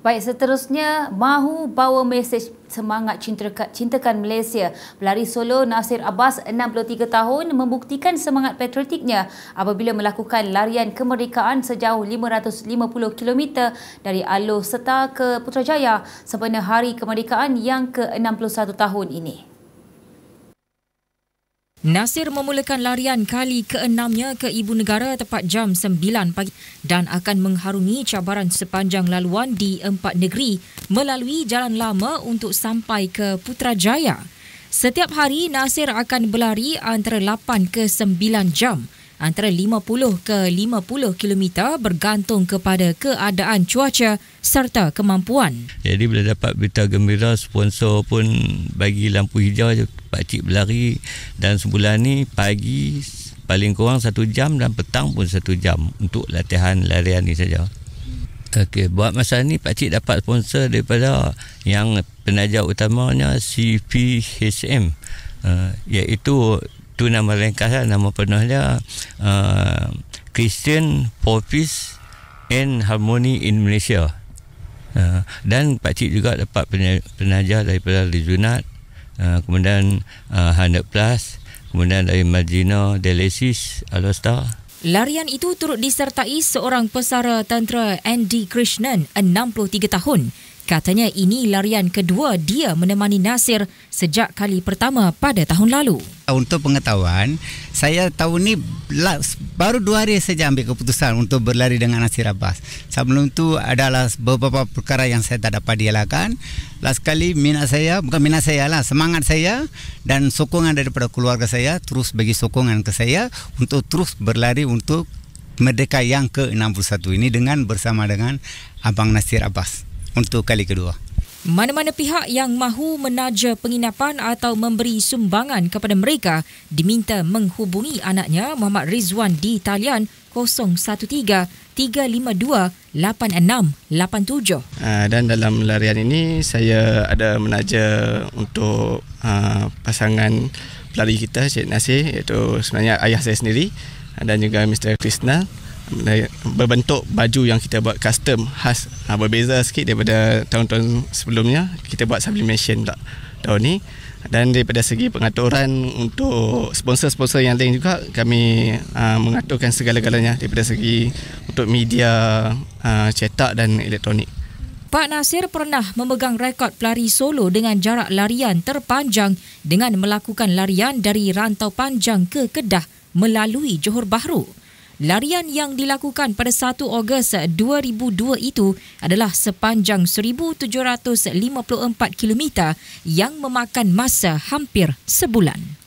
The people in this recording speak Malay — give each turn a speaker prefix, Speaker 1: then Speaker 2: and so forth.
Speaker 1: Baik, seterusnya mahu bawa mesej semangat cintakan, cintakan Malaysia. Pelari solo Nasir Abbas, 63 tahun, membuktikan semangat patriotiknya apabila melakukan larian kemerdekaan sejauh 550 km dari Alor Setar ke Putrajaya sempena hari kemerdekaan yang ke-61 tahun ini. Nasir memulakan larian kali keenamnya ke ibu negara tepat jam 9 pagi dan akan mengharungi cabaran sepanjang laluan di empat negeri melalui jalan lama untuk sampai ke Putrajaya. Setiap hari Nasir akan berlari antara 8 ke 9 jam antara 50 ke 50 km bergantung kepada keadaan cuaca serta kemampuan.
Speaker 2: Jadi bila dapat berita gembira sponsor pun bagi lampu hijau je Pak Cik berlari dan sebulan ni pagi paling kurang satu jam dan petang pun satu jam untuk latihan larian ni saja. Okey, buat masa ni Pak Cik dapat sponsor daripada yang penaja utamanya CPHM uh, eh, iaitu tu nama ringkas lah nama penuh dia uh, Christian for Peace and Harmony in Malaysia uh, dan pakcik juga dapat penajar daripada Rizunat uh, kemudian uh, 100 Plus kemudian dari Marjino Delesis Alostar
Speaker 1: Larian itu turut disertai seorang pesara tentera Andy Krishnan, 63 tahun, Katanya ini larian kedua dia menemani Nasir sejak kali pertama pada tahun lalu.
Speaker 3: Ah, untuk pengetahuan, saya tahun ini baru dua hari saja ambil keputusan untuk berlari dengan Nasir Abbas. Sebelum itu adalah beberapa perkara yang saya tak dapat dielakkan. Lepas kali minat saya, bukan minat saya lah, semangat saya dan sokongan daripada keluarga saya terus bagi sokongan ke saya untuk terus berlari untuk Merdeka yang ke-61 ini dengan bersama dengan Abang Nasir Abbas untuk kali kedua.
Speaker 1: Mana-mana pihak yang mahu menaja penginapan atau memberi sumbangan kepada mereka diminta menghubungi anaknya Muhammad Rizwan di talian 013-352-8687.
Speaker 4: Ah, dan dalam larian ini saya ada menaja untuk ah, pasangan pelari kita Cik Nasir iaitu sebenarnya ayah saya sendiri ah, dan juga Mr. Krishna berbentuk baju yang kita buat custom khas ha, berbeza sikit daripada tahun-tahun sebelumnya kita buat sublimation tak tahun ni dan daripada segi pengaturan untuk sponsor-sponsor yang lain juga kami ha, mengaturkan segala-galanya daripada segi untuk media ha, cetak dan elektronik
Speaker 1: Pak Nasir pernah memegang rekod pelari solo dengan jarak larian terpanjang dengan melakukan larian dari rantau panjang ke Kedah melalui Johor Bahru. Larian yang dilakukan pada 1 Ogos 2002 itu adalah sepanjang 1,754 km yang memakan masa hampir sebulan.